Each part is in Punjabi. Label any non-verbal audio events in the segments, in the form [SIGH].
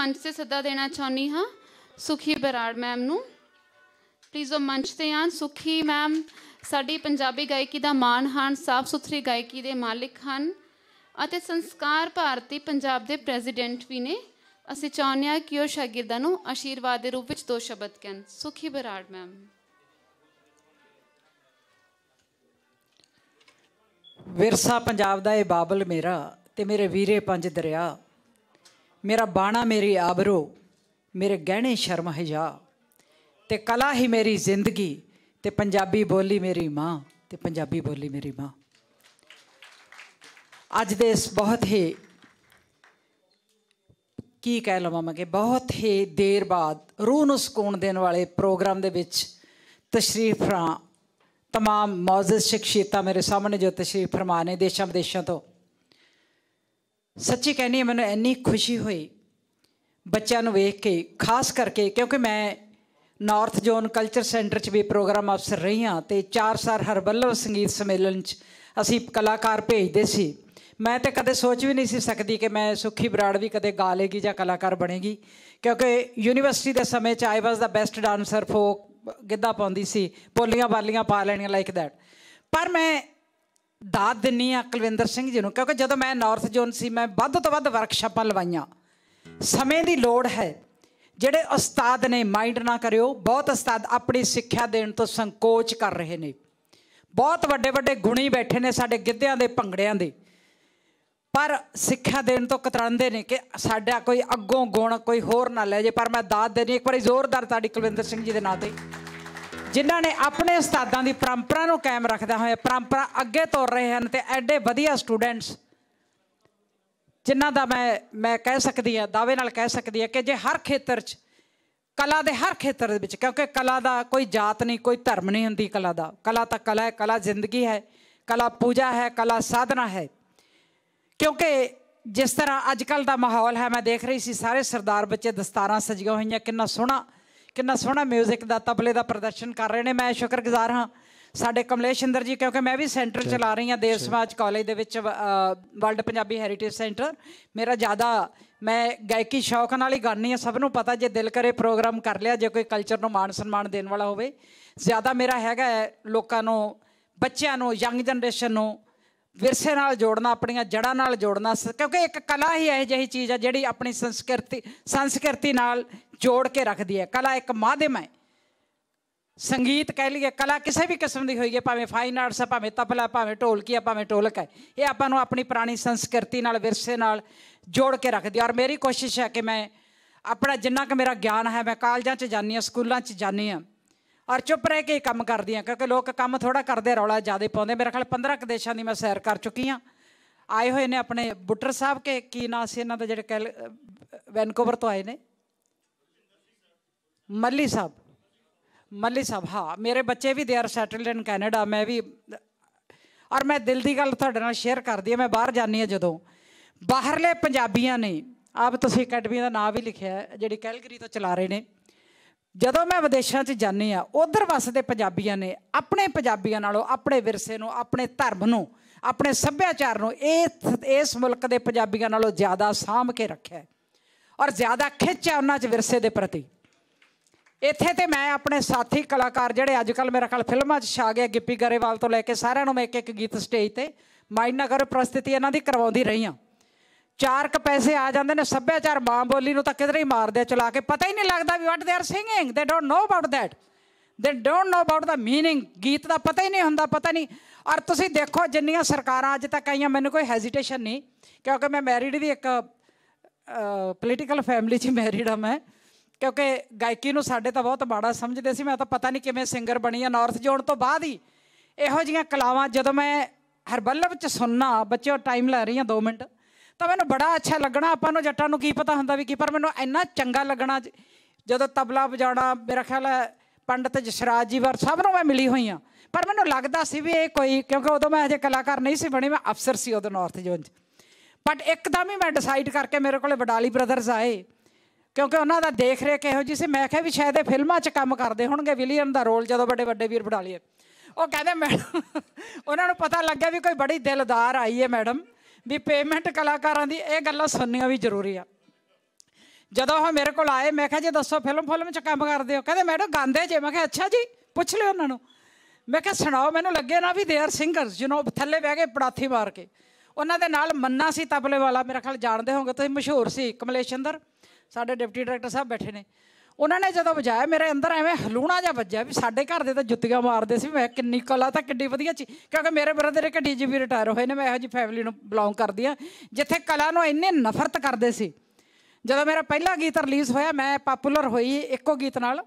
ਮੰਚ ਤੇ ਸੱਦਾ ਦੇਣਾ ਚਾਹੁੰਦੀ ਹਾਂ ਸੁਖੀ ਬਰਾੜ ਮੈਮ ਨੂੰ ਪਲੀਜ਼ ਉਹ ਮੰਚ ਤੇ ਆਣ ਸੁਖੀ ਮੈਮ ਸਾਡੀ ਪੰਜਾਬੀ ਗਾਇਕੀ ਦਾ ਮਾਣ ਹਨ ਸਾਫ ਸੁਥਰੀ ਗਾਇਕੀ ਦੇ ਮਾਲਕ ਹਨ ਅਤੇ ਸੰਸਕਾਰ ਭਾਰਤੀ ਪੰਜਾਬ ਦੇ ਪ੍ਰੈਜ਼ੀਡੈਂਟ ਵੀ ਨੇ ਅਸੀਂ ਚਾਹੁੰਦੇ ਹਾਂ ਕਿ ਉਹ ਸ਼ਾਗਿਰਦਾਂ ਨੂੰ ਆਸ਼ੀਰਵਾਦ ਦੇ ਰੂਪ ਵਿੱਚ ਦੋ ਸ਼ਬਦ ਕਹਿਣ ਸੁਖੀ ਬਰਾੜ ਮੈਮ ਵਿਰਸਾ ਪੰਜਾਬ ਦਾ ਇਹ ਬਾਬਲ ਮੇਰਾ ਤੇ ਮੇਰੇ ਵੀਰੇ ਪੰਜ ਦਰਿਆ ਮੇਰਾ ਬਾਣਾ ਮੇਰੀ ਆਬਰੂ ਮੇਰੇ ਗਹਿਣੇ ਸ਼ਰਮ ਹਜਾ ਤੇ ਕਲਾ ਹੀ ਮੇਰੀ ਜ਼ਿੰਦਗੀ ਤੇ ਪੰਜਾਬੀ ਬੋਲੀ ਮੇਰੀ ਮਾਂ ਤੇ ਪੰਜਾਬੀ ਬੋਲੀ ਮੇਰੀ ਮਾਂ ਅੱਜ ਦੇ ਇਸ ਬਹੁਤ ਹੀ ਕੀ ਕਹਿ ਲਵਾਂ ਮੈਂ ਕਿ ਬਹੁਤ ਹੀ ਦੇਰ ਬਾਅਦ ਰੂਹ ਨੂੰ ਸਕੂਨ ਦੇਣ ਵਾਲੇ ਪ੍ਰੋਗਰਾਮ ਦੇ ਵਿੱਚ ਤਸ਼ਰੀਫ ਰਾਂ तमाम ਮੌਜੂਦ ਸ਼ਖਸੀਅਤਾਂ ਮੇਰੇ ਸਾਹਮਣੇ ਜੋ ਤਸ਼ਰੀਫ ਫਰਮਾਨੇ ਦੇਸ਼ਾਂ ਵਿਦੇਸ਼ਾਂ ਤੋਂ ਸੱਚੀ ਕਹਿੰਦੀ ਮੈਨੂੰ ਇੰਨੀ ਖੁਸ਼ੀ ਹੋਈ ਬੱਚਿਆਂ ਨੂੰ ਵੇਖ ਕੇ ਖਾਸ ਕਰਕੇ ਕਿਉਂਕਿ ਮੈਂ ਨਾਰਥ ਜ਼ੋਨ ਕਲਚਰ ਸੈਂਟਰ 'ਚ ਵੀ ਪ੍ਰੋਗਰਾਮ ਅਫਸਰ ਰਹੀ ਹਾਂ ਤੇ ਚਾਰ ਸਾਲ ਹਰਬੱਲਵ ਸੰਗੀਤ ਸੰਮੇਲਨ 'ਚ ਅਸੀਂ ਕਲਾਕਾਰ ਭੇਜਦੇ ਸੀ ਮੈਂ ਤਾਂ ਕਦੇ ਸੋਚ ਵੀ ਨਹੀਂ ਸੀ ਸਕਦੀ ਕਿ ਮੈਂ ਸੁਖੀ ਬਰਾੜ ਵੀ ਕਦੇ ਗਾ ਲੇਗੀ ਜਾਂ ਕਲਾਕਾਰ ਬਣੇਗੀ ਕਿਉਂਕਿ ਯੂਨੀਵਰਸਿਟੀ ਦੇ ਸਮੇਂ 'ਚ ਆਈ ਵਾਸ ਦਾ ਬੈਸਟ ਡਾਂਸਰ ਫੋਕ ਗਿੱਧਾ ਪਾਉਂਦੀ ਸੀ ਪੋਲੀਆਂ ਬਾਲੀਆਂ ਪਾ ਲੈਣੀਆਂ ਲਾਈਕ ਦੈਟ ਪਰ ਮੈਂ ਦਾਤ ਦਿੰਨੀ ਆ ਕੁਲਵਿੰਦਰ ਸਿੰਘ ਜੀ ਨੂੰ ਕਿਉਂਕਿ ਜਦੋਂ ਮੈਂ ਨਾਰਥ ਜ਼ੋਨ ਸੀ ਮੈਂ ਵੱਧ ਤੋਂ ਵੱਧ ਵਰਕਸ਼ਾਪਾਂ ਲਵਾਈਆਂ ਸਮੇਂ ਦੀ ਲੋੜ ਹੈ ਜਿਹੜੇ ਉਸਤਾਦ ਨੇ ਮਾਈਂਡ ਨਾ ਕਰਿਓ ਬਹੁਤ ਉਸਤਾਦ ਆਪਣੀ ਸਿੱਖਿਆ ਦੇਣ ਤੋਂ ਸੰਕੋਚ ਕਰ ਰਹੇ ਨੇ ਬਹੁਤ ਵੱਡੇ ਵੱਡੇ ਗੁਣੀ ਬੈਠੇ ਨੇ ਸਾਡੇ ਗਿੱਧਿਆਂ ਦੇ ਭੰਗੜਿਆਂ ਦੇ ਪਰ ਸਿੱਖਿਆ ਦੇਣ ਤੋਂ ਕਤਰਾਂਦੇ ਨੇ ਕਿ ਸਾਡਾ ਕੋਈ ਅੱਗੋਂ ਗੁਣ ਕੋਈ ਹੋਰ ਨਾ ਲੈ ਜੇ ਪਰ ਮੈਂ ਦਾਤ ਦੇਣੀ ਇੱਕ ਵਾਰੀ ਜ਼ੋਰਦਾਰ ਤੁਹਾਡੀ ਕੁਲਵਿੰਦਰ ਸਿੰਘ ਜੀ ਦੇ ਨਾਂ ਤੇ ਜਿਨ੍ਹਾਂ ਨੇ ਆਪਣੇ ਉਸਤਾਦਾਂ ਦੀ ਪਰੰਪਰਾ ਨੂੰ ਕਾਇਮ ਰੱਖਦਾ ਹੋਇਆ ਪਰੰਪਰਾ ਅੱਗੇ ਤੋਰ ਰਹੇ ਹਨ ਤੇ ਐਡੇ ਵਧੀਆ ਸਟੂਡੈਂਟਸ ਜਿਨ੍ਹਾਂ ਦਾ ਮੈਂ ਮੈਂ ਕਹਿ ਸਕਦੀ ਆ ਦਾਅਵੇ ਨਾਲ ਕਹਿ ਸਕਦੀ ਆ ਕਿ ਜੇ ਹਰ ਖੇਤਰ 'ਚ ਕਲਾ ਦੇ ਹਰ ਖੇਤਰ ਦੇ ਵਿੱਚ ਕਿਉਂਕਿ ਕਲਾ ਦਾ ਕੋਈ ਜਾਤ ਨਹੀਂ ਕੋਈ ਧਰਮ ਨਹੀਂ ਹੁੰਦੀ ਕਲਾ ਦਾ ਕਲਾ ਤਾਂ ਕਲਾ ਹੈ ਕਲਾ ਜ਼ਿੰਦਗੀ ਹੈ ਕਲਾ ਪੂਜਾ ਹੈ ਕਲਾ ਸਾਧਨਾ ਹੈ ਕਿਉਂਕਿ ਜਿਸ ਤਰ੍ਹਾਂ ਅੱਜ ਕੱਲ ਦਾ ਮਾਹੌਲ ਹੈ ਮੈਂ ਦੇਖ ਰਹੀ ਸੀ ਸਾਰੇ ਸਰਦਾਰ ਬੱਚੇ ਦਸਤਾਰਾਂ ਸਜੀਆਂ ਹੋਈਆਂ ਕਿੰਨਾ ਸੋਹਣਾ ਕਿੰਨਾ ਸੋਹਣਾ 뮤직 ਦਾ ਤਬਲੇ ਦਾ ਪ੍ਰਦਰਸ਼ਨ ਕਰ ਰਹੇ ਨੇ ਮੈਂ ਸ਼ੁਕਰਗੁਜ਼ਾਰ ਹਾਂ ਸਾਡੇ ਕਮਲੇਸ਼ ਇੰਦਰ ਜੀ ਕਿਉਂਕਿ ਮੈਂ ਵੀ ਸੈਂਟਰ ਚਲਾ ਰਹੀ ਹਾਂ ਦੇਵ ਸਮਾਜ ਕਾਲਜ ਦੇ ਵਿੱਚ ਵਰਲਡ ਪੰਜਾਬੀ ਹੈਰੀਟੇਜ ਸੈਂਟਰ ਮੇਰਾ ਜ਼ਿਆਦਾ ਮੈਂ ਗਾਇਕੀ ਸ਼ੌਕ ਨਾਲ ਹੀ ਗਾਣੀ ਆ ਸਭ ਨੂੰ ਪਤਾ ਜੇ ਦਿਲ ਕਰੇ ਪ੍ਰੋਗਰਾਮ ਕਰ ਲਿਆ ਜੇ ਕੋਈ ਕਲਚਰ ਨੂੰ ਮਾਣ ਸਨਮਾਨ ਦੇਣ ਵਾਲਾ ਹੋਵੇ ਜ਼ਿਆਦਾ ਮੇਰਾ ਹੈਗਾ ਲੋਕਾਂ ਨੂੰ ਬੱਚਿਆਂ ਨੂੰ ਯੰਗ ਜਨਰੇਸ਼ਨ ਨੂੰ ਵਿਰਸੇ ਨਾਲ ਜੋੜਨਾ ਆਪਣੀਆਂ ਜੜਾਂ ਨਾਲ ਜੋੜਨਾ ਕਿਉਂਕਿ ਇੱਕ ਕਲਾ ਹੀ ਇਹ ਜਿਹੀ ਚੀਜ਼ ਹੈ ਜਿਹੜੀ ਆਪਣੀ ਸੰਸਕ੍ਰਿਤੀ ਸੰਸਕ੍ਰਿਤੀ ਨਾਲ ਜੋੜ ਕੇ ਰੱਖਦੀ ਹੈ ਕਲਾ ਇੱਕ ਮਾਧਿਅਮ ਹੈ ਸੰਗੀਤ ਕਹਿ ਲਈਏ ਕਲਾ ਕਿਸੇ ਵੀ ਕਿਸਮ ਦੀ ਹੋਈਏ ਭਾਵੇਂ ਫਾਈਨ ਆਰਟਸ ਹੈ ਭਾਵੇਂ ਤਬਲਾ ਭਾਵੇਂ ਢੋਲਕੀ ਹੈ ਭਾਵੇਂ ਢੋਲਕ ਹੈ ਇਹ ਆਪਾਂ ਨੂੰ ਆਪਣੀ ਪੁਰਾਣੀ ਸੰਸਕ੍ਰਿਤੀ ਨਾਲ ਵਿਰਸੇ ਨਾਲ ਜੋੜ ਕੇ ਰੱਖਦੀ ਹੈ ਔਰ ਮੇਰੀ ਕੋਸ਼ਿਸ਼ ਹੈ ਕਿ ਮੈਂ ਆਪਣਾ ਜਿੰਨਾ ਕਿ ਮੇਰਾ ਗਿਆਨ ਹੈ ਮੈਂ ਕਾਲਜਾਂ 'ਚ ਜਾਂਦੀ ਹਾਂ ਸਕੂਲਾਂ 'ਚ ਜਾਂਦੀ ਹਾਂ ਔਰ ਚੁੱਪ ਰਹਿ ਕੇ ਕੰਮ ਕਰਦੀਆਂ ਕਿਉਂਕਿ ਲੋਕ ਕੰਮ ਥੋੜਾ ਕਰਦੇ ਰੌਲਾ ਜ਼ਿਆਦਾ ਪਾਉਂਦੇ ਮੇਰੇ ਖਿਆਲ 15 ਕ ਦੇਸ਼ਾਂ ਦੀ ਮੈਂ ਸੈਰ ਕਰ ਚੁੱਕੀ ਆ ਆਏ ਹੋਏ ਨੇ ਆਪਣੇ ਬੁੱਟਰ ਸਾਹਿਬ ਕੇ ਕੀ ਨਾਂ ਸੀ ਇਹਨਾਂ ਦਾ ਜਿਹੜੇ ਕੈਲ ਵੈਨਕੂਵਰ ਤੋਂ ਆਏ ਨੇ ਮੱਲੀ ਸਾਹਿਬ ਮੱਲੀ ਸਾਹਿਬ ਹਾਂ ਮੇਰੇ ਬੱਚੇ ਵੀ they are settled in Canada ਮੈਂ ਵੀ ਔਰ ਮੈਂ ਦਿਲ ਦੀ ਗੱਲ ਤੁਹਾਡੇ ਨਾਲ ਸ਼ੇਅਰ ਕਰਦੀ ਆ ਮੈਂ ਬਾਹਰ ਜਾਣੀ ਆ ਜਦੋਂ ਬਾਹਰਲੇ ਪੰਜਾਬੀਆਂ ਨੇ ਆਪ ਤੁਸੀਂ ਅਕੈਡਮੀ ਦਾ ਨਾਮ ਵੀ ਲਿਖਿਆ ਜਿਹੜੀ ਕੈਲਗਰੀ ਤੋਂ ਚਲਾ ਰਹੇ ਨੇ ਜਦੋਂ ਮੈਂ ਵਿਦੇਸ਼ਾਂ 'ਚ ਜਾਂਦੀ ਆ ਉਧਰ ਵਸਦੇ ਪੰਜਾਬੀਆਂ ਨੇ ਆਪਣੇ ਪੰਜਾਬੀਆਂ ਨਾਲੋਂ ਆਪਣੇ ਵਿਰਸੇ ਨੂੰ ਆਪਣੇ ਧਰਮ ਨੂੰ ਆਪਣੇ ਸੱਭਿਆਚਾਰ ਨੂੰ ਇਸ ਇਸ ਮੁਲਕ ਦੇ ਪੰਜਾਬੀਆਂ ਨਾਲੋਂ ਜ਼ਿਆਦਾ ਸਾਂਭ ਕੇ ਰੱਖਿਆ ਔਰ ਜ਼ਿਆਦਾ ਖਿੱਚ ਹੈ ਉਹਨਾਂ 'ਚ ਵਿਰਸੇ ਦੇ ਪ੍ਰਤੀ ਇੱਥੇ ਤੇ ਮੈਂ ਆਪਣੇ ਸਾਥੀ ਕਲਾਕਾਰ ਜਿਹੜੇ ਅੱਜ ਕੱਲ ਮੇਰੇ ਨਾਲ ਫਿਲਮਾਂ 'ਚ ਛਾ ਗਏ ਗਿੱਪੀ ਗਰੇਵਾਲ ਤੋਂ ਲੈ ਕੇ ਸਾਰਿਆਂ ਨੂੰ ਮੈਂ ਇੱਕ ਇੱਕ ਗੀਤ ਸਟੇਜ ਤੇ ਮਾਇਨਾ ਕਰ ਇਹਨਾਂ ਦੀ ਕਰਵਾਉਂਦੀ ਰਹੀ ਹਾਂ ਚਾਰ ਕ ਪੈਸੇ ਆ ਜਾਂਦੇ ਨੇ ਸੱਭਿਆਚਾਰ ਮਾਂ ਬੋਲੀ ਨੂੰ ਤਾਂ ਕਿਧਰੇ ਹੀ ਮਾਰਦੇ ਚਲਾ ਕੇ ਪਤਾ ਹੀ ਨਹੀਂ ਲੱਗਦਾ ਵੀ what they are singing they don't know about that they don't know about ਦਾ ਮੀਨਿੰਗ ਗੀਤ ਦਾ ਪਤਾ ਹੀ ਨਹੀਂ ਹੁੰਦਾ ਪਤਾ ਨਹੀਂ ਔਰ ਤੁਸੀਂ ਦੇਖੋ ਜਿੰਨੀਆਂ ਸਰਕਾਰਾਂ ਅੱਜ ਤੱਕ ਆਈਆਂ ਮੈਨੂੰ ਕੋਈ ਹੈਜ਼ਿਟੇਸ਼ਨ ਨਹੀਂ ਕਿਉਂਕਿ ਮੈਂ ਮੈਰਿਡ ਵੀ ਇੱਕ ਪੋਲੀਟੀਕਲ ਫੈਮਿਲੀ 'ਚ ਮੈਰਿਡ ਹਾਂ ਮੈਂ ਕਿਉਂਕਿ ਗਾਇਕੀ ਨੂੰ ਸਾਡੇ ਤਾਂ ਬਹੁਤ ਬਾੜਾ ਸਮਝਦੇ ਸੀ ਮੈਂ ਤਾਂ ਪਤਾ ਨਹੀਂ ਕਿਵੇਂ ਸਿੰਗਰ ਬਣੀ ਆ ਨਾਰਥ ਜੋਨ ਤੋਂ ਬਾਅਦ ਹੀ ਇਹੋ ਜੀਆਂ ਕਲਾਵਾਂ ਜਦੋਂ ਮੈਂ ਹਰਬੱਲਭ 'ਚ ਸੁਣਨਾ ਬੱਚਿਓ ਟਾਈਮ ਲੈ ਰਹੀ ਆ 2 ਮਿੰਟ ਤਾਂ ਮੈਨੂੰ ਬੜਾ ਅੱਛਾ ਲੱਗਣਾ ਆਪਾਂ ਨੂੰ ਜੱਟਾਂ ਨੂੰ ਕੀ ਪਤਾ ਹੁੰਦਾ ਵੀ ਕੀ ਪਰ ਮੈਨੂੰ ਇੰਨਾ ਚੰਗਾ ਲੱਗਣਾ ਜਦੋਂ ਤਬਲਾ ਵਜਾਣਾ ਮੇਰਾ ਖਿਆਲ ਹੈ ਪੰਡਤ ਜਸਰਾਜ ਜੀ ਵਰ ਸਭ ਨੂੰ ਮੈਂ ਮਿਲੀ ਹੋਈ ਆ ਪਰ ਮੈਨੂੰ ਲੱਗਦਾ ਸੀ ਵੀ ਇਹ ਕੋਈ ਕਿਉਂਕਿ ਉਦੋਂ ਮੈਂ ਅਜੇ ਕਲਾਕਾਰ ਨਹੀਂ ਸੀ ਬਣੀ ਮੈਂ ਅਫਸਰ ਸੀ ਉਦੋਂ ਨਾਰਥ ਜ਼ੋਨ 'ਚ ਬਟ ਇੱਕਦਮ ਹੀ ਮੈਂ ਡਿਸਾਈਡ ਕਰਕੇ ਮੇਰੇ ਕੋਲੇ ਬਡਾਲੀ ਬ੍ਰਦਰਸ ਆਏ ਕਿਉਂਕਿ ਉਹਨਾਂ ਦਾ ਦੇਖ ਰੇਖ ਇਹੋ ਜੀ ਸੀ ਮੈਂ ਕਿਹਾ ਵੀ ਸ਼ਾਇਦ ਇਹ ਫਿਲਮਾਂ 'ਚ ਕੰਮ ਕਰਦੇ ਹੋਣਗੇ ਵਿਲੀਅਮ ਦਾ ਰੋਲ ਜਦੋਂ ਵੱਡੇ ਵੱਡੇ ਵੀਰ ਬਡਾਲੀਏ ਉਹ ਕਹਿੰਦੇ ਮੈਡਮ ਉਹਨਾਂ ਨੂੰ ਪਤਾ ਲੱਗਿਆ ਵੀ ਕੋਈ ਬੜੀ ਦਿਲਦਾਰ ਆਈ ਹੈ ਮੈਡਮ ਵੀ ਪੇਮੈਂਟ ਕਲਾਕਾਰਾਂ ਦੀ ਇਹ ਗੱਲਾਂ ਸੁਣਨੀਆਂ ਵੀ ਜ਼ਰੂਰੀ ਆ ਜਦੋਂ ਉਹ ਮੇਰੇ ਕੋਲ ਆਏ ਮੈਂ ਕਿਹਾ ਜੀ ਦੱਸੋ ਫਿਲਮ ਫਿਲਮ 'ਚ ਕੰਮ ਕਰਦੇ ਹੋ ਕਹਿੰਦੇ ਮੈਡਮ ਗਾਉਂਦੇ ਜੇ ਮੈਂ ਕਿਹਾ ਅੱਛਾ ਜੀ ਪੁੱਛ ਲਿਓ ਉਹਨਾਂ ਨੂੰ ਮੈਂ ਕਿਹਾ ਸੁਣਾਓ ਮੈਨੂੰ ਲੱਗੇ ਨਾ ਵੀ they are singers you know ਥੱਲੇ ਬਹਿ ਕੇ ਪੜਾਥੀ ਮਾਰ ਕੇ ਉਹਨਾਂ ਦੇ ਨਾਲ ਮੰਨਾ ਸੀ ਤਬਲੇ ਵਾਲਾ ਮੇਰੇ ਖਿਆਲ ਜਾਣਦੇ ਹੋਗੇ ਤੁਸੀਂ ਮਸ਼ਹੂਰ ਸੀ ਕਮਲੇਸ਼ਿੰਦਰ ਸਾਡੇ ਡਿਪਟੀ ਡਾਇਰੈਕਟਰ ਸਾਹਿਬ ਬੈਠੇ ਨੇ ਉਹਨਾਂ ਨੇ ਜਦੋਂ ਵਜਾਇਆ ਮੇਰੇ ਅੰਦਰ ਐਵੇਂ ਹਲੂਣਾ ਜਿਹਾ ਵੱਜਿਆ ਵੀ ਸਾਡੇ ਘਰ ਦੇ ਤਾਂ ਜੁੱਤੀਆਂ ਮਾਰਦੇ ਸੀ ਮੈਂ ਕਿੰਨੀ ਕਲਾ ਤਾਂ ਕਿੱਡੀ ਵਧੀਆ ਸੀ ਕਿਉਂਕਿ ਮੇਰੇ ਬ੍ਰਦਰ ਇੱਕ ਵੀ ਰਿਟਾਇਰ ਹੋਏ ਨੇ ਮੈਂ ਇਹੋ ਜੀ ਫੈਮਿਲੀ ਨੂੰ ਬਿਲੋਂਗ ਕਰਦੀ ਆ ਜਿੱਥੇ ਕਲਾ ਨੂੰ ਇੰਨੇ ਨਫ਼ਰਤ ਕਰਦੇ ਸੀ ਜਦੋਂ ਮੇਰਾ ਪਹਿਲਾ ਗੀਤ ਰਿਲੀਜ਼ ਹੋਇਆ ਮੈਂ ਪਪੂਲਰ ਹੋਈ ਇੱਕੋ ਗੀਤ ਨਾਲ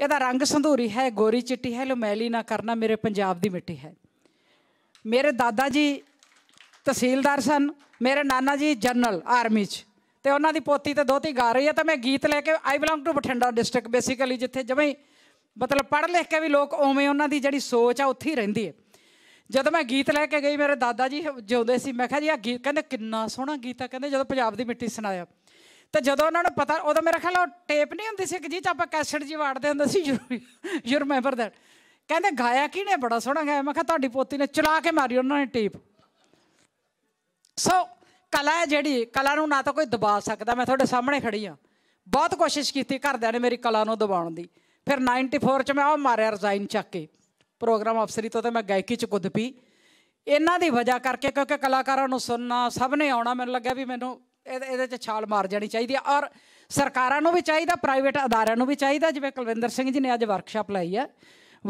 ਇਹਦਾ ਰੰਗ ਸੰਧੂਰੀ ਹੈ ਗੋਰੀ ਚਿੱਟੀ ਹੈ ਮੈਲੀ ਨਾ ਕਰਨਾ ਮੇਰੇ ਪੰਜਾਬ ਦੀ ਮਿੱਟੀ ਹੈ ਮੇਰੇ ਦਾਦਾ ਜੀ ਤਹਿਸੀਲਦਾਰ ਸਨ ਮੇਰੇ ਨਾਨਾ ਜੀ ਜਨਰਲ ਆਰਮੀ 'ਚ ਤੇ ਉਹਨਾਂ ਦੀ ਪੋਤੀ ਤੇ ਦੋਤੀ ਗਾ ਰਹੀ ਹੈ ਤਾਂ ਮੈਂ ਗੀਤ ਲੈ ਕੇ I belong to Bathinda district basically ਜਿੱਥੇ ਜਮਈ ਮਤਲਬ ਪੜ੍ਹ ਲਿਖ ਕੇ ਵੀ ਲੋਕ ਓਵੇਂ ਉਹਨਾਂ ਦੀ ਜਿਹੜੀ ਸੋਚ ਆ ਉੱਥੇ ਹੀ ਰਹਿੰਦੀ ਹੈ ਜਦੋਂ ਮੈਂ ਗੀਤ ਲੈ ਕੇ ਗਈ ਮੇਰੇ ਦਾਦਾ ਜੀ ਜਿਉਂਦੇ ਸੀ ਮੈਂ ਕਿਹਾ ਜੀ ਆ ਗੀਤ ਕਹਿੰਦੇ ਕਿੰਨਾ ਸੋਹਣਾ ਗੀਤ ਆ ਕਹਿੰਦੇ ਜਦੋਂ ਪੰਜਾਬ ਦੀ ਮਿੱਟੀ ਸੁਣਾਇਆ ਤੇ ਜਦੋਂ ਉਹਨਾਂ ਨੂੰ ਪਤਾ ਉਦੋਂ ਮੇਰਾ ਖਿਆਲ ਉਹ ਟੇਪ ਨਹੀਂ ਹੁੰਦੀ ਸੀ ਕਿ ਜੀ ਚ ਆਪਾਂ ਕੈਸਟ ਜੀ ਵਾੜਦੇ ਹੁੰਦੇ ਸੀ ਯੂ ਰਿਮੈਂਬਰ ਦੈਟ ਕਹਿੰਦੇ ਗਾਇਆ ਕਿਹਨੇ ਬੜਾ ਸੋਹਣਾ ਗਾਇਆ ਮੈਂ ਕਿਹਾ ਤੁਹਾਡੀ ਪੋਤੀ ਨੇ ਚਲਾ ਕੇ ਮਾਰੀ ਉਹਨਾਂ ਨੇ ਟੇਪ ਸੋ ਕਲਾ ਹੈ ਜਿਹੜੀ ਕਲਾ ਨੂੰ ਨਾ ਤਾਂ ਕੋਈ ਦਬਾ ਸਕਦਾ ਮੈਂ ਤੁਹਾਡੇ ਸਾਹਮਣੇ ਖੜੀ ਆ ਬਹੁਤ ਕੋਸ਼ਿਸ਼ ਕੀਤੀ ਘਰਦਿਆਂ ਨੇ ਮੇਰੀ ਕਲਾ ਨੂੰ ਦਬਾਉਣ ਦੀ ਫਿਰ 94 ਚ ਮੈਂ ਉਹ ਮਾਰਿਆ ਰਜ਼ਾਈਨ ਚੱਕ ਕੇ ਪ੍ਰੋਗਰਾਮ ਅਫਸਰੀ ਤੋਂ ਤੇ ਮੈਂ ਗਾਇਕੀ ਚ ਕੁੱਦ ਪਈ ਇਹਨਾਂ ਦੀ ਵਜ੍ਹਾ ਕਰਕੇ ਕਿਉਂਕਿ ਕਲਾਕਾਰਾਂ ਨੂੰ ਸੁਣਨਾ ਸਭ ਨੇ ਆਉਣਾ ਮੈਨੂੰ ਲੱਗਿਆ ਵੀ ਮੈਨੂੰ ਇਹਦੇ ਚ ਛਾਲ ਮਾਰ ਜਾਣੀ ਚਾਹੀਦੀ ਹੈ ਔਰ ਸਰਕਾਰਾਂ ਨੂੰ ਵੀ ਚਾਹੀਦਾ ਪ੍ਰਾਈਵੇਟ ਅਦਾਰਿਆਂ ਨੂੰ ਵੀ ਚਾਹੀਦਾ ਜਿਵੇਂ ਕੁਲਵਿੰਦਰ ਸਿੰਘ ਜੀ ਨੇ ਅੱਜ ਵਰਕਸ਼ਾਪ ਲਾਈ ਹੈ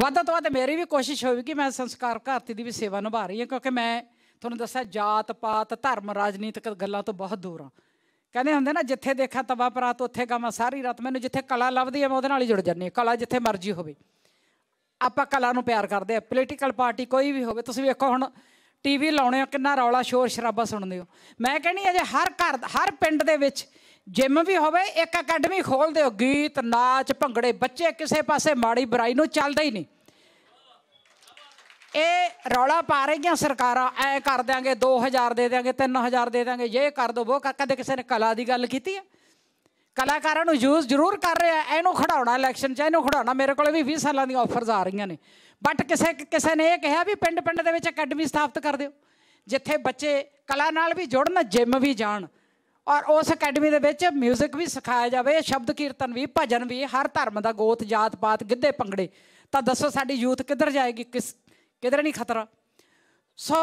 ਵੱਧ ਤੋਂ ਵੱਧ ਮੇਰੀ ਵੀ ਕੋਸ਼ਿਸ਼ ਹੋਵੇਗੀ ਮੈਂ ਸੰਸਕਾਰ ਭਾਰਤੀ ਦੀ ਵੀ ਸੇਵਾ ਨਿਭਾ ਰਹੀ ਹਾਂ ਕਿਉਂਕਿ ਮੈਂ ਤੁਹਾਨੂੰ ਦੱਸਿਆ ਜਾਤ ਪਾਤ ਧਰਮ ਰਾਜਨੀਤਿਕ ਗੱਲਾਂ ਤੋਂ ਬਹੁਤ ਦੂਰ ਆ ਕਹਿੰਦੇ ਹੁੰਦੇ ਨਾ ਜਿੱਥੇ ਦੇਖਾਂ ਤਵਾ ਪਰਾਤ ਉੱਥੇ ਗਾਵਾਂ ਸਾਰੀ ਰਾਤ ਮੈਨੂੰ ਜਿੱਥੇ ਕਲਾ ਲੱਭਦੀ ਹੈ ਮੈਂ ਉਹਦੇ ਨਾਲ ਹੀ ਜੁੜ ਜਾਂਦੀ ਹਾਂ ਕਲਾ ਜਿੱਥੇ ਮਰਜ਼ੀ ਹੋਵੇ ਆਪਾਂ ਕਲਾ ਨੂੰ ਪਿਆਰ ਕਰਦੇ ਆ ਪੋਲੀਟੀਕਲ ਪਾਰਟੀ ਕੋਈ ਵੀ ਹੋਵੇ ਤੁਸੀਂ ਵੇਖੋ ਹੁਣ ਟੀਵੀ ਲਾਉਣੇ ਆ ਕਿੰਨਾ ਰੌਲਾ ਸ਼ੋਰ ਸ਼ਰਾਬਾ ਸੁਣਦੇ ਹੋ ਮੈਂ ਕਹਿੰਨੀ ਅਜੇ ਹਰ ਘਰ ਹਰ ਪਿੰਡ ਦੇ ਵਿੱਚ ਜਿਮ ਵੀ ਹੋਵੇ ਇੱਕ ਅਕੈਡਮੀ ਖੋਲ ਦਿਓ ਗੀਤ ਨਾਚ ਭੰਗੜੇ ਬੱਚੇ ਕਿਸੇ ਪਾਸੇ ਮਾੜੀ ਬੁਰਾਈ ਨੂੰ ਚੱਲਦਾ ਹੀ ਨਹੀਂ ਇਹ ਰੌਲਾ ਪਾ ਰਹੀਆਂ ਸਰਕਾਰਾਂ ਐ ਕਰ ਦਿਆਂਗੇ 2000 ਦੇ ਦਿਆਂਗੇ 3000 ਦੇ ਦਿਆਂਗੇ ਇਹ ਕਰ ਦੋ ਉਹ ਕਦੇ ਕਿਸੇ ਨੇ ਕਲਾ ਦੀ ਗੱਲ ਕੀਤੀ ਹੈ ਕਲਾਕਾਰਾਂ ਨੂੰ ਯੂਜ਼ ਜ਼ਰੂਰ ਕਰ ਰਿਹਾ ਇਹਨੂੰ ਖੜਾਉਣਾ ਇਲੈਕਸ਼ਨ 'ਚ ਇਹਨੂੰ ਖੜਾਉਣਾ ਮੇਰੇ ਕੋਲ ਵੀ 20 ਸਾਲਾਂ ਦੀਆਂ ਆਫਰਸ ਆ ਰਹੀਆਂ ਨੇ ਬਟ ਕਿਸੇ ਕਿਸੇ ਨੇ ਇਹ ਕਿਹਾ ਵੀ ਪਿੰਡ ਪਿੰਡ ਦੇ ਵਿੱਚ ਅਕੈਡਮੀ ਸਥਾਪਿਤ ਕਰ ਦਿਓ ਜਿੱਥੇ ਬੱਚੇ ਕਲਾ ਨਾਲ ਵੀ ਜੁੜਨ ਜਿਮ ਵੀ ਜਾਣ ਔਰ ਉਸ ਅਕੈਡਮੀ ਦੇ ਵਿੱਚ 뮤직 ਵੀ ਸਿਖਾਇਆ ਜਾਵੇ ਸ਼ਬਦ ਕੀਰਤਨ ਵੀ ਭਜਨ ਵੀ ਹਰ ਧਰਮ ਦਾ ਗੋਤ ਜਾਤ ਪਾਤ ਗਿੱਧੇ ਪੰਗੜੇ ਤਾਂ ਦੱਸੋ ਸਾਡੀ ਯੂਥ ਕਿੱਧਰ ਜਾਏਗੀ ਕਿਸ ਕਿਧਰੇ ਨਹੀਂ ਖਤਰਾ ਸੋ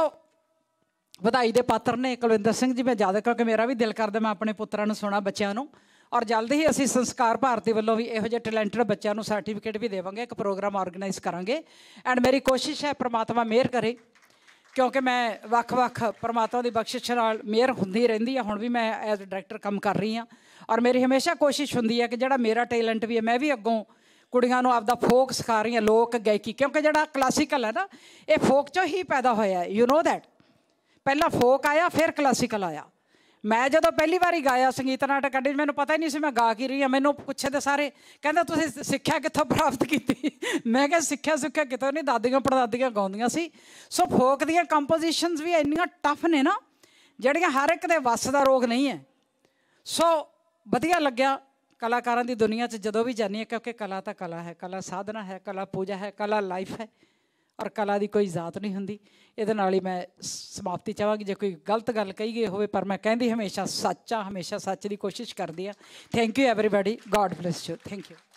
ਵਧਾਈ ਦੇ ਪਾਤਰ ਨੇ ਕੁਲਵਿੰਦਰ ਸਿੰਘ ਜੀ ਮੈਂ ਜਿਆਦਾ ਕਿਉਂਕਿ ਮੇਰਾ ਵੀ ਦਿਲ ਕਰਦਾ ਮੈਂ ਆਪਣੇ ਪੁੱਤਰਾਂ ਨੂੰ ਸੁਣਾ ਬੱਚਿਆਂ ਨੂੰ ਔਰ ਜਲਦ ਹੀ ਅਸੀਂ ਸੰਸਕਾਰ ਭਾਰਤੀ ਵੱਲੋਂ ਵੀ ਇਹੋ ਜਿਹੇ ਟੈਲੈਂਟਡ ਬੱਚਿਆਂ ਨੂੰ ਸਰਟੀਫਿਕੇਟ ਵੀ ਦੇਵਾਂਗੇ ਇੱਕ ਪ੍ਰੋਗਰਾਮ ਆਰਗੇਨਾਈਜ਼ ਕਰਾਂਗੇ ਐਂਡ ਮੇਰੀ ਕੋਸ਼ਿਸ਼ ਹੈ ਪ੍ਰਮਾਤਮਾ ਮਿਹਰ ਕਰੇ ਕਿਉਂਕਿ ਮੈਂ ਵੱਖ-ਵੱਖ ਪ੍ਰਮਾਤਮਾ ਦੀ ਬਖਸ਼ਿਸ਼ ਨਾਲ ਮਿਹਰ ਹੁੰਦੀ ਰਹਿੰਦੀ ਆ ਹੁਣ ਵੀ ਮੈਂ ਐਜ਼ ਡਾਇਰੈਕਟਰ ਕੰਮ ਕਰ ਰਹੀ ਆ ਔਰ ਮੇਰੀ ਹਮੇਸ਼ਾ ਕੋਸ਼ਿਸ਼ ਹੁੰਦੀ ਹੈ ਕਿ ਜਿਹੜਾ ਮੇਰਾ ਟੈਲੈਂਟ ਵੀ ਹੈ ਮੈਂ ਵੀ ਅੱਗੋਂ ਕੁੜੀਆਂ ਨੂੰ ਆਪਦਾ ਫੋਕ ਸਿਖਾ ਰਹੀਆਂ ਲੋਕ ਗਾਇਕੀ ਕਿਉਂਕਿ ਜਿਹੜਾ ਕਲਾਸੀਕਲ ਹੈ ਨਾ ਇਹ ਫੋਕ ਚੋਂ ਹੀ ਪੈਦਾ ਹੋਇਆ ਯੂ نو ਥੈਟ ਪਹਿਲਾਂ ਫੋਕ ਆਇਆ ਫਿਰ ਕਲਾਸੀਕਲ ਆਇਆ ਮੈਂ ਜਦੋਂ ਪਹਿਲੀ ਵਾਰੀ ਗਾਇਆ ਸੰਗੀਤ ਨਾਟਕ ਅਕੈਡਮੀ ਮੈਨੂੰ ਪਤਾ ਹੀ ਨਹੀਂ ਸੀ ਮੈਂ ਗਾ ਕੀ ਰਹੀ ਆ ਮੈਨੂੰ ਪੁੱਛੇ ਤੇ ਸਾਰੇ ਕਹਿੰਦਾ ਤੁਸੀਂ ਸਿੱਖਿਆ ਕਿੱਥੋਂ ਪ੍ਰਾਪਤ ਕੀਤੀ [LAUGHS] ਮੈਂ ਕਿਹਾ ਸਿੱਖਿਆ ਸਿੱਖਿਆ ਕਿਤੋਂ ਨਹੀਂ ਦਾਦੀਆਂ ਪੜਦਾਦੀਆਂ ਗਾਉਂਦੀਆਂ ਸੀ ਸੋ ਫੋਕ ਦੀਆਂ ਕੰਪੋਜੀਸ਼ਨਸ ਵੀ ਇੰਨੀਆਂ ਟਫ ਨੇ ਨਾ ਜਿਹੜੀਆਂ ਹਰ ਇੱਕ ਦੇ ਵੱਸ ਦਾ ਰੋਗ ਨਹੀਂ ਹੈ ਸੋ ਵਧੀਆ ਲੱਗਿਆ ਕਲਾਕਾਰਾਂ ਦੀ ਦੁਨੀਆ 'ਚ ਜਦੋਂ ਵੀ ਜਾਨੀ ਹੈ ਕਿਉਂਕਿ ਕਲਾ ਤਾਂ ਕਲਾ ਹੈ ਕਲਾ ਸਾਧਨਾ ਹੈ ਕਲਾ ਪੂਜਾ ਹੈ ਕਲਾ ਲਾਈਫ ਹੈ ਔਰ ਕਲਾ ਦੀ ਕੋਈ ਜ਼ਾਤ ਨਹੀਂ ਹੁੰਦੀ ਇਹਦੇ ਨਾਲ ਹੀ ਮੈਂ ਸਮਾਪਤੀ ਚਾਹਾਂਗੀ ਜੇ ਕੋਈ ਗਲਤ ਗੱਲ ਕਹੀ ਗਈ ਹੋਵੇ ਪਰ ਮੈਂ ਕਹਿੰਦੀ ਹਮੇਸ਼ਾ ਸੱਚਾ ਹਮੇਸ਼ਾ ਸੱਚ ਦੀ ਕੋਸ਼ਿਸ਼ ਕਰਦੀ ਆ thank you everybody god bless you thank you